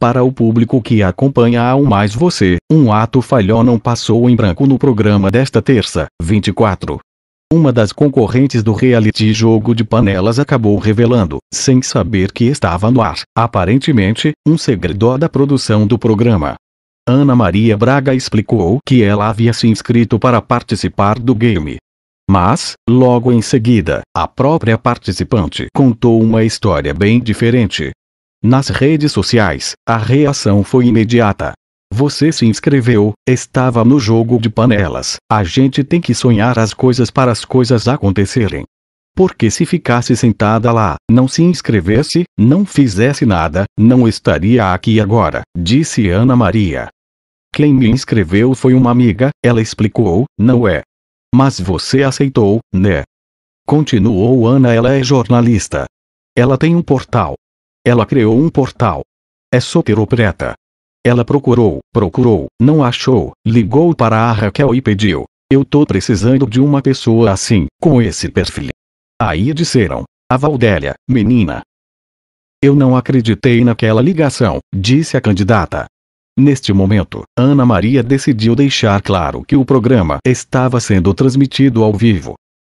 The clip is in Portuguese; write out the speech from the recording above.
Para o público que acompanha ao mais você, um ato falhou não passou em branco no programa desta terça, 24. Uma das concorrentes do reality jogo de panelas acabou revelando, sem saber que estava no ar, aparentemente, um segredo da produção do programa. Ana Maria Braga explicou que ela havia se inscrito para participar do game. Mas, logo em seguida, a própria participante contou uma história bem diferente, nas redes sociais, a reação foi imediata. Você se inscreveu, estava no jogo de panelas. A gente tem que sonhar as coisas para as coisas acontecerem. Porque se ficasse sentada lá, não se inscrevesse, não fizesse nada, não estaria aqui agora, disse Ana Maria. Quem me inscreveu foi uma amiga, ela explicou, não é? Mas você aceitou, né? Continuou Ana, ela é jornalista. Ela tem um portal, ela criou um portal. É soteropreta. Ela procurou, procurou, não achou, ligou para a Raquel e pediu. Eu tô precisando de uma pessoa assim, com esse perfil. Aí disseram. A Valdélia, menina. Eu não acreditei naquela ligação, disse a candidata. Neste momento, Ana Maria decidiu deixar claro que o programa estava sendo transmitido ao vivo,